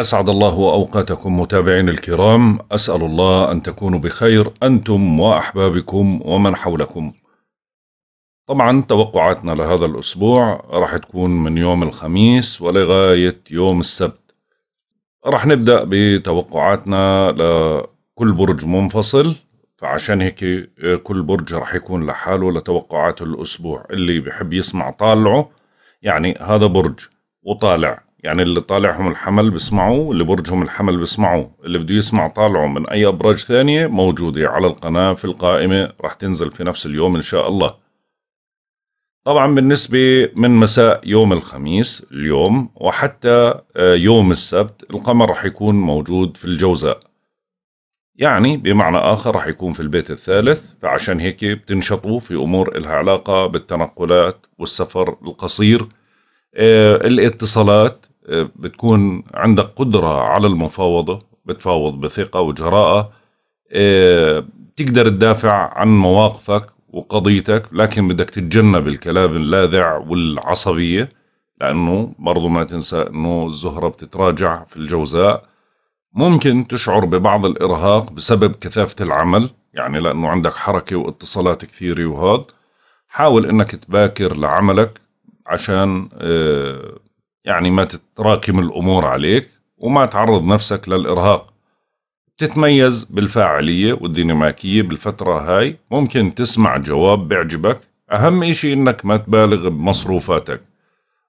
أسعد الله أوقاتكم متابعين الكرام أسأل الله أن تكونوا بخير أنتم وأحبابكم ومن حولكم طبعا توقعاتنا لهذا الأسبوع راح تكون من يوم الخميس ولغاية يوم السبت راح نبدأ بتوقعاتنا لكل برج منفصل فعشان هيك كل برج راح يكون لحاله لتوقعات الأسبوع اللي بحب يسمع طالعه يعني هذا برج وطالع يعني اللي طالعهم الحمل بسمعوا اللي برجهم الحمل بسمعوا اللي بده يسمع طالعه من أي أبراج ثانية موجودة على القناة في القائمة رح تنزل في نفس اليوم إن شاء الله طبعا بالنسبة من مساء يوم الخميس اليوم وحتى آه، يوم السبت القمر رح يكون موجود في الجوزاء يعني بمعنى آخر رح يكون في البيت الثالث فعشان هيك بتنشطوا في أمور إلها علاقة بالتنقلات والسفر القصير آه، الاتصالات بتكون عندك قدرة على المفاوضة بتفاوض بثقة وجراءة آه، تقدر تدافع عن مواقفك وقضيتك لكن بدك تتجنب الكلام اللاذع والعصبية لأنه برضو ما تنسى أنه الزهرة بتتراجع في الجوزاء ممكن تشعر ببعض الإرهاق بسبب كثافة العمل يعني لأنه عندك حركة واتصالات كثيرة وهاد حاول أنك تباكر لعملك عشان آه، يعني ما تتراكم الأمور عليك وما تعرض نفسك للإرهاق تتميز بالفاعلية والديناميكية بالفترة هاي ممكن تسمع جواب بيعجبك أهم إشي إنك ما تبالغ بمصروفاتك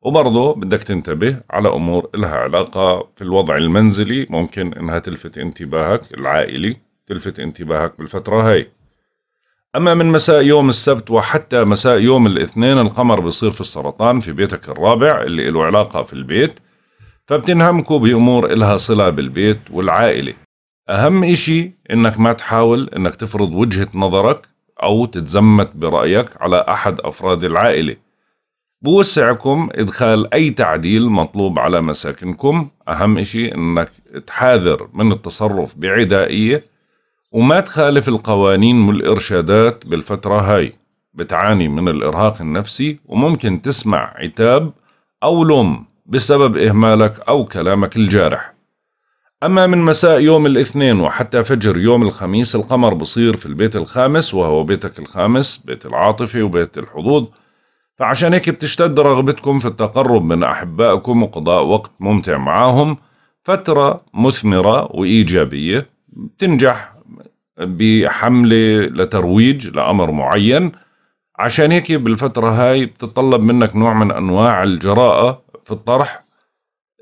وبرضه بدك تنتبه على أمور إلها علاقة في الوضع المنزلي ممكن إنها تلفت انتباهك العائلي تلفت انتباهك بالفترة هاي أما من مساء يوم السبت وحتى مساء يوم الاثنين القمر بيصير في السرطان في بيتك الرابع اللي له علاقة في البيت فبتنهمكوا بأمور إلها صلة بالبيت والعائلة أهم إشي إنك ما تحاول إنك تفرض وجهة نظرك أو تتزمت برأيك على أحد أفراد العائلة بوسعكم إدخال أي تعديل مطلوب على مساكنكم أهم إشي إنك تحاذر من التصرف بعدائية وما تخالف القوانين والإرشادات بالفترة هاي بتعاني من الإرهاق النفسي وممكن تسمع عتاب أو لوم بسبب إهمالك أو كلامك الجارح أما من مساء يوم الاثنين وحتى فجر يوم الخميس القمر بصير في البيت الخامس وهو بيتك الخامس بيت العاطفة وبيت الحظوظ فعشان هيك بتشتد رغبتكم في التقرب من أحبائكم وقضاء وقت ممتع معاهم فترة مثمرة وإيجابية تنجح بحملة لترويج لأمر معين عشان هيك بالفترة هاي بتطلب منك نوع من أنواع الجراءة في الطرح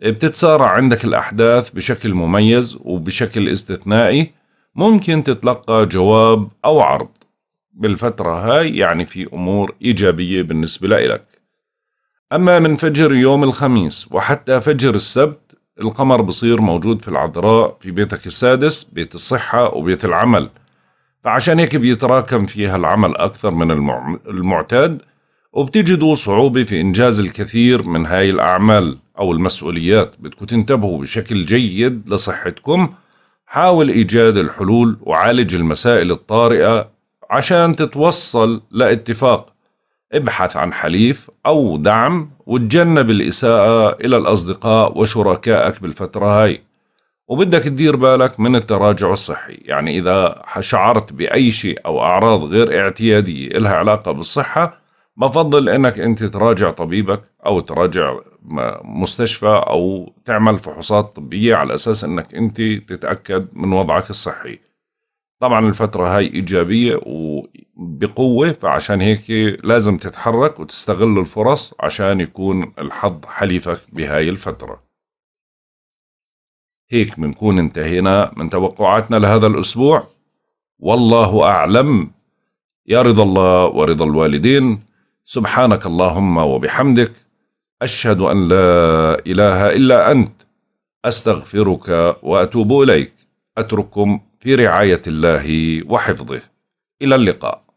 بتتسارع عندك الأحداث بشكل مميز وبشكل استثنائي ممكن تتلقى جواب أو عرض بالفترة هاي يعني في أمور إيجابية بالنسبة لإلك أما من فجر يوم الخميس وحتى فجر السبت القمر بصير موجود في العذراء في بيتك السادس بيت الصحة وبيت العمل فعشان هيك بيتراكم فيها العمل أكثر من المعتاد وبتجدوا صعوبة في إنجاز الكثير من هاي الأعمال أو المسؤوليات بدكم تنتبهوا بشكل جيد لصحتكم حاول إيجاد الحلول وعالج المسائل الطارئة عشان تتوصل لاتفاق ابحث عن حليف أو دعم وتجنب الإساءة إلى الأصدقاء وشركائك بالفترة هاي وبدك تدير بالك من التراجع الصحي يعني إذا شعرت بأي شيء أو أعراض غير اعتيادية إلها علاقة بالصحة بفضل أنك أنت تراجع طبيبك أو تراجع مستشفى أو تعمل فحوصات طبية على أساس أنك أنت تتأكد من وضعك الصحي طبعا الفترة هاي إيجابية و بقوة فعشان هيك لازم تتحرك وتستغل الفرص عشان يكون الحظ حليفك بهاي الفترة هيك بنكون انتهينا من توقعاتنا لهذا الأسبوع والله أعلم يا رضا الله ورضا الوالدين سبحانك اللهم وبحمدك أشهد أن لا إله إلا أنت أستغفرك وأتوب إليك أترككم في رعاية الله وحفظه إلى اللقاء